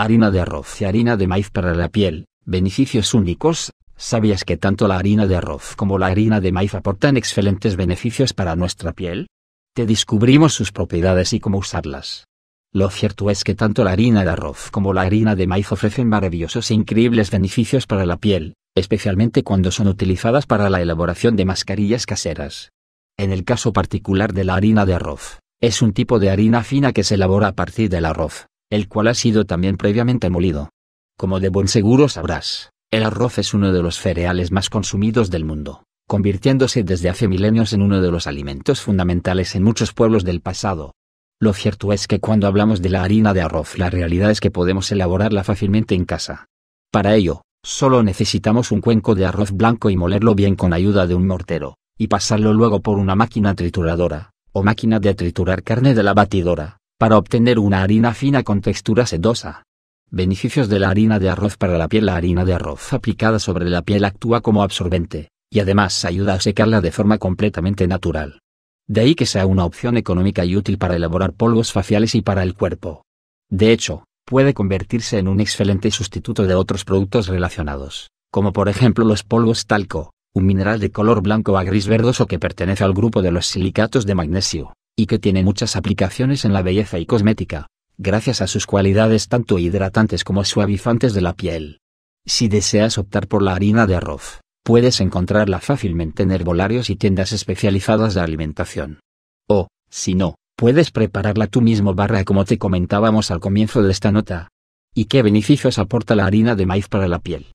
harina de arroz y harina de maíz para la piel, beneficios únicos, ¿sabías que tanto la harina de arroz como la harina de maíz aportan excelentes beneficios para nuestra piel? Te descubrimos sus propiedades y cómo usarlas. Lo cierto es que tanto la harina de arroz como la harina de maíz ofrecen maravillosos e increíbles beneficios para la piel, especialmente cuando son utilizadas para la elaboración de mascarillas caseras. En el caso particular de la harina de arroz, es un tipo de harina fina que se elabora a partir del arroz, el cual ha sido también previamente molido. Como de buen seguro sabrás, el arroz es uno de los cereales más consumidos del mundo, convirtiéndose desde hace milenios en uno de los alimentos fundamentales en muchos pueblos del pasado. Lo cierto es que cuando hablamos de la harina de arroz la realidad es que podemos elaborarla fácilmente en casa. Para ello, solo necesitamos un cuenco de arroz blanco y molerlo bien con ayuda de un mortero, y pasarlo luego por una máquina trituradora, o máquina de triturar carne de la batidora para obtener una harina fina con textura sedosa. Beneficios de la harina de arroz para la piel La harina de arroz aplicada sobre la piel actúa como absorbente, y además ayuda a secarla de forma completamente natural. De ahí que sea una opción económica y útil para elaborar polvos faciales y para el cuerpo. De hecho, puede convertirse en un excelente sustituto de otros productos relacionados, como por ejemplo los polvos talco, un mineral de color blanco a gris verdoso que pertenece al grupo de los silicatos de magnesio y que tiene muchas aplicaciones en la belleza y cosmética, gracias a sus cualidades tanto hidratantes como suavizantes de la piel. Si deseas optar por la harina de arroz, puedes encontrarla fácilmente en herbolarios y tiendas especializadas de alimentación. O, si no, puedes prepararla tú mismo barra como te comentábamos al comienzo de esta nota. ¿Y qué beneficios aporta la harina de maíz para la piel?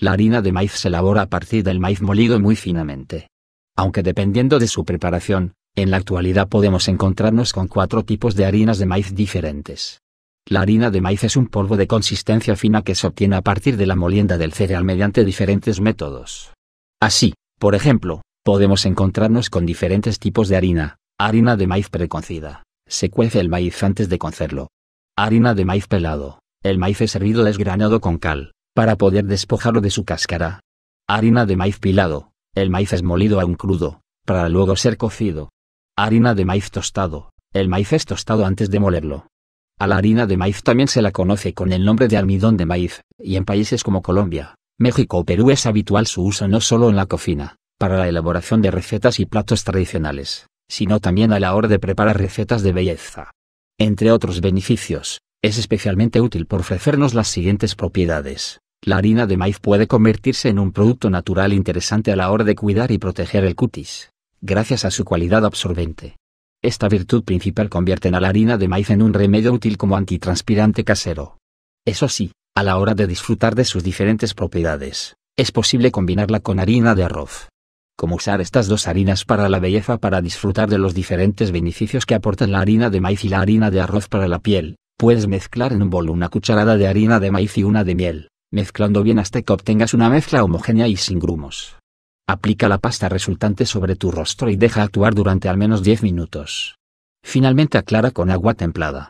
La harina de maíz se elabora a partir del maíz molido muy finamente. Aunque dependiendo de su preparación, en la actualidad podemos encontrarnos con cuatro tipos de harinas de maíz diferentes. La harina de maíz es un polvo de consistencia fina que se obtiene a partir de la molienda del cereal mediante diferentes métodos. Así, por ejemplo, podemos encontrarnos con diferentes tipos de harina. Harina de maíz preconcida. Se cuece el maíz antes de conocerlo. Harina de maíz pelado. El maíz es hervido desgranado con cal, para poder despojarlo de su cáscara. Harina de maíz pilado. El maíz es molido aún crudo, para luego ser cocido. Harina de maíz tostado. El maíz es tostado antes de molerlo. A la harina de maíz también se la conoce con el nombre de almidón de maíz, y en países como Colombia, México o Perú es habitual su uso no solo en la cocina, para la elaboración de recetas y platos tradicionales, sino también a la hora de preparar recetas de belleza. Entre otros beneficios, es especialmente útil por ofrecernos las siguientes propiedades. La harina de maíz puede convertirse en un producto natural interesante a la hora de cuidar y proteger el cutis gracias a su cualidad absorbente. Esta virtud principal convierte a la harina de maíz en un remedio útil como antitranspirante casero. Eso sí, a la hora de disfrutar de sus diferentes propiedades, es posible combinarla con harina de arroz. Como usar estas dos harinas para la belleza para disfrutar de los diferentes beneficios que aportan la harina de maíz y la harina de arroz para la piel, puedes mezclar en un bol una cucharada de harina de maíz y una de miel, mezclando bien hasta que obtengas una mezcla homogénea y sin grumos. Aplica la pasta resultante sobre tu rostro y deja actuar durante al menos 10 minutos. Finalmente aclara con agua templada.